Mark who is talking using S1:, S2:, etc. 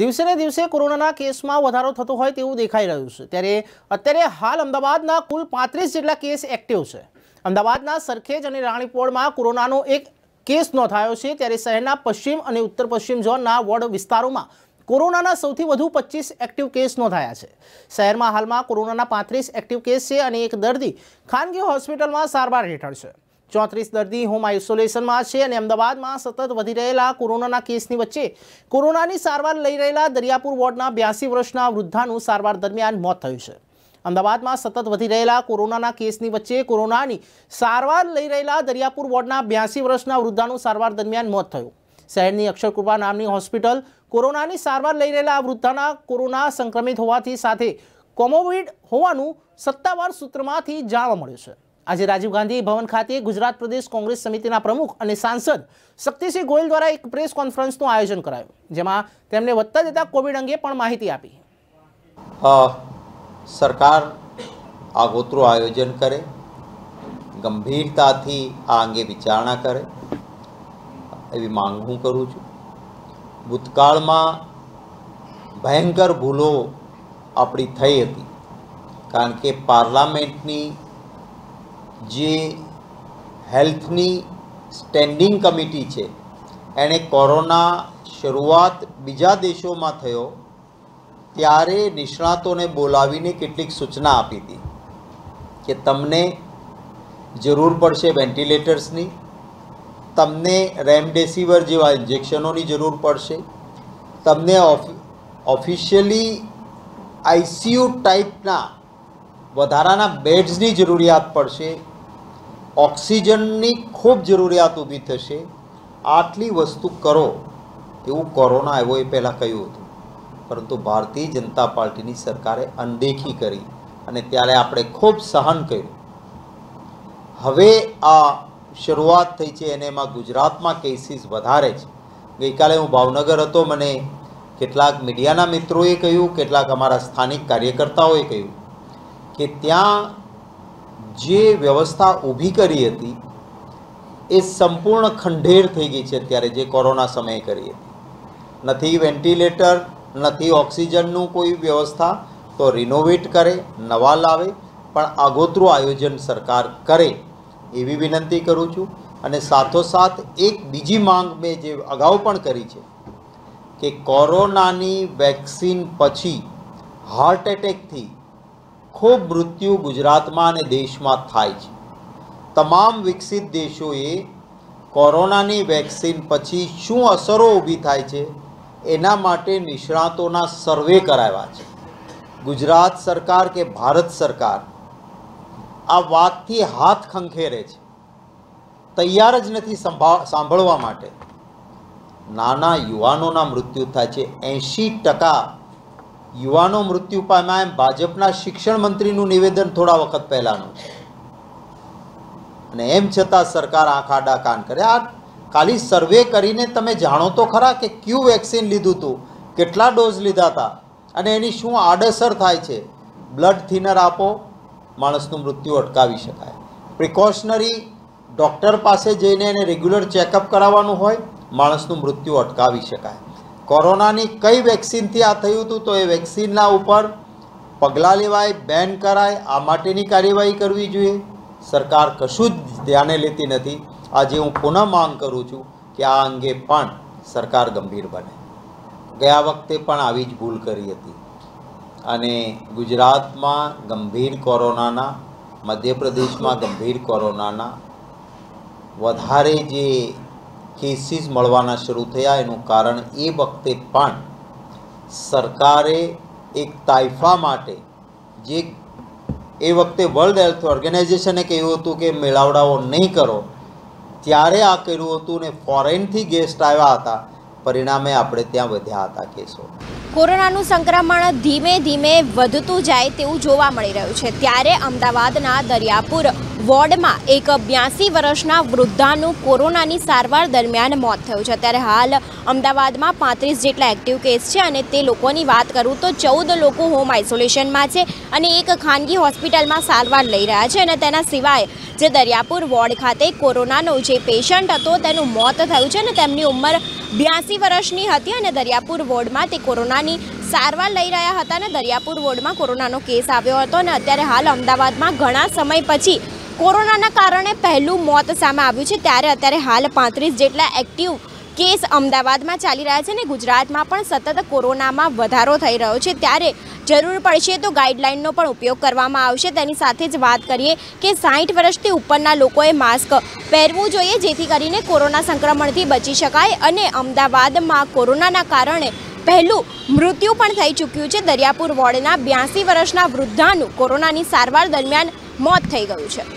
S1: દિવસેને દિવસે કોરોનાના કેસમાં વધારો થતો હોય તેવું દેખાઈ રહ્યું છે ત્યારે અત્યારે હાલ અમદાવાદના કુલ પાંત્રીસ જેટલા કેસ એક્ટિવ છે અમદાવાદના સરખેજ અને રાણીપોળમાં કોરોનાનો એક કેસ નોંધાયો છે ત્યારે શહેરના પશ્ચિમ અને ઉત્તર પશ્ચિમ ઝોનના વોર્ડ વિસ્તારોમાં કોરોનાના સૌથી વધુ પચીસ એક્ટિવ કેસ નોંધાયા છે શહેરમાં હાલમાં કોરોનાના પાંત્રીસ એક્ટિવ કેસ છે અને એક દર્દી ખાનગી હોસ્પિટલમાં સારવાર હેઠળ છે ચોત્રીસ દર્દી હોમ આઇસોલેશનમાં છે અને અમદાવાદમાં સતત વધી રહેલા કોરોનાના કેસની વચ્ચે કોરોનાની સારવાર લઈ રહેલા દરિયાપુર વોર્ડના બ્યાસી વર્ષના વૃદ્ધાનું સારવાર દરમિયાન મોત થયું છે અમદાવાદમાં સતત વધી રહેલા કોરોનાના કેસની વચ્ચે કોરોનાની સારવાર લઈ રહેલા દરિયાપુર વોર્ડના બ્યાસી વર્ષના વૃદ્ધાનું સારવાર દરમિયાન મોત થયું શહેરની અક્ષરકૃપા નામની હોસ્પિટલ કોરોનાની સારવાર લઈ રહેલા વૃદ્ધાના કોરોના સંક્રમિત હોવાથી સાથે કોમોવિડ હોવાનું સત્તાવાર સૂત્રમાંથી જાણવા મળ્યું છે આજે રાજીવ ગાંધી ભવન ખાતે ગુજરાત પ્રદેશ કોંગ્રેસ સમિતિના પ્રમુખ અને સાંસદ શક્તિસિંહ ગોયલ દ્વારા એક પ્રેસ કોન્ફરન્સનું આયોજન કરાયું જેમાં તેમણે વધતા જતા કોવિડ અંગે પણ માહિતી આપી
S2: સરકાર આગોતરું આયોજન કરે ગંભીરતાથી આ અંગે વિચારણા કરે એવી માંગ હું કરું છું ભૂતકાળમાં ભયંકર ભૂલો આપણી થઈ હતી કારણ કે પાર્લામેન્ટની જે હેલ્થની સ્ટેન્ડિંગ કમિટી છે એણે કોરોના શરૂઆત બીજા દેશોમાં થયો ત્યારે નિષ્ણાતોને બોલાવીને કેટલીક સૂચના આપી હતી કે તમને જરૂર પડશે વેન્ટિલેટર્સની તમને રેમડેસિવર જેવા ઇન્જેક્શનોની જરૂર પડશે તમને ઓફ ઓફિશિયલી આઈસીયુ ટાઈપના વધારાના બેડ્સની જરૂરિયાત પડશે ઓક્સિજનની ખૂબ જરૂરિયાત ઊભી થશે આટલી વસ્તુ કરો એવું કોરોના આવ્યો એ પહેલાં કહ્યું હતું પરંતુ ભારતીય જનતા પાર્ટીની સરકારે અનદેખી કરી અને ત્યારે આપણે ખૂબ સહન કર્યું હવે આ શરૂઆત થઈ છે અને એમાં ગુજરાતમાં કેસીસ વધારે છે ગઈકાલે હું ભાવનગર હતો મને કેટલાક મીડિયાના મિત્રોએ કહ્યું કેટલાક અમારા સ્થાનિક કાર્યકર્તાઓએ કહ્યું કે ત્યાં જે વ્યવસ્થા ઊભી કરી હતી એ સંપૂર્ણ ખંડેર થઈ ગઈ છે અત્યારે જે કોરોના સમયે કરી હતી નથી વેન્ટિલેટર નથી ઓક્સિજનનું કોઈ વ્યવસ્થા તો રિનોવેટ કરે નવા લાવે પણ આગોતરું આયોજન સરકાર કરે એવી વિનંતી કરું છું અને સાથોસાથ એક બીજી માંગ મેં જે અગાઉ પણ કરી છે કે કોરોનાની વેક્સિન પછી હાર્ટ એટેકથી ખૂબ મૃત્યુ ગુજરાતમાં અને દેશમાં થાય છે તમામ વિકસિત દેશોએ કોરોનાની વેક્સિન પછી શું અસરો ઊભી થાય છે એના માટે નિષ્ણાતોના સર્વે કરાવ્યા છે ગુજરાત સરકાર કે ભારત સરકાર આ વાતથી હાથ ખંખેરે છે તૈયાર જ નથી સાંભળવા માટે નાના યુવાનોના મૃત્યુ થાય છે એંશી ટકા યુવાનો મૃત્યુ પામ્યા એમ ભાજપના શિક્ષણ મંત્રીનું નિવેદન થોડા વખત પહેલાંનું અને એમ છતાં સરકાર આંખ આડા કાન કરે આ ખાલી સર્વે કરીને તમે જાણો તો ખરા કે ક્યુ વેક્સિન લીધું હતું કેટલા ડોઝ લીધા હતા અને એની શું આડઅસર થાય છે બ્લડ થિનર આપો માણસનું મૃત્યુ અટકાવી શકાય પ્રિકોશનરી ડૉક્ટર પાસે જઈને એને રેગ્યુલર ચેકઅપ કરાવવાનું હોય માણસનું મૃત્યુ અટકાવી શકાય કોરોનાની કઈ વેક્સિનથી આ થયું હતું તો એ વેક્સિનના ઉપર પગલાં લેવાય બેન કરાય આ માટેની કાર્યવાહી કરવી જોઈએ સરકાર કશું જ ધ્યાને લેતી નથી આજે હું પુનઃ માંગ કરું છું કે આ અંગે પણ સરકાર ગંભીર બને ગયા વખતે પણ આવી જ ભૂલ કરી હતી અને ગુજરાતમાં ગંભીર કોરોનાના મધ્યપ્રદેશમાં ગંભીર કોરોનાના વધારે જે કેસીસ મળવાના શરૂ થયા એનું કારણ એ વખતે પણ સરકારે એક તાઇફા માટે જે એ વખતે વર્લ્ડ હેલ્થ ઓર્ગેનાઇઝેશને કહ્યું હતું કે મેળાવડાઓ નહીં કરો ત્યારે આ કર્યું હતું ને ફોરેનથી ગેસ્ટ આવ્યા હતા પરિણામે આપણે ત્યાં વધ્યા હતા કેસો
S3: કોરોનાનું સંક્રમણ ધીમે ધીમે વધતું જાય તેવું જોવા મળી રહ્યું છે ત્યારે અમદાવાદના દરિયાપુર વોર્ડમાં એક બ્યાસી વર્ષના વૃદ્ધાનું કોરોનાની સારવાર દરમિયાન મોત થયું છે અત્યારે હાલ અમદાવાદમાં પાંત્રીસ જેટલા એક્ટિવ કેસ છે અને તે લોકોની વાત કરું તો ચૌદ લોકો હોમ આઇસોલેશનમાં છે અને એક ખાનગી હોસ્પિટલમાં સારવાર લઈ રહ્યા છે અને તેના સિવાય જે દરિયાપુર વોર્ડ ખાતે કોરોનાનો જે પેશન્ટ હતો તેનું મોત થયું છે અને તેમની ઉંમર બ્યાસી વર્ષની હતી અને દરિયાપુર વોર્ડમાં તે કોરોનાની સારવાર લઈ રહ્યા હતા અને દરિયાપુર વોર્ડમાં કોરોનાનો કેસ આવ્યો હતો અને અત્યારે હાલ અમદાવાદમાં ઘણા સમય પછી કોરોનાના કારણે પહેલું મોત સામે આવ્યું છે ત્યારે અત્યારે હાલ પાંત્રીસ જેટલા એક્ટિવ કેસ અમદાવાદમાં ચાલી રહ્યા છે ને ગુજરાતમાં પણ સતત કોરોનામાં વધારો થઈ રહ્યો છે ત્યારે જરૂર પડશે તો ગાઈડલાઇનનો પણ ઉપયોગ કરવામાં આવશે તેની સાથે જ વાત કરીએ કે સાહીઠ વર્ષથી ઉપરના લોકોએ માસ્ક પહેરવું જોઈએ જેથી કરીને કોરોના સંક્રમણથી બચી શકાય અને અમદાવાદમાં કોરોનાના કારણે પહેલું મૃત્યુ પણ થઈ ચૂક્યું છે દરિયાપુર વોર્ડના બ્યાસી વર્ષના વૃદ્ધાનું કોરોનાની સારવાર દરમિયાન મોત થઈ ગયું છે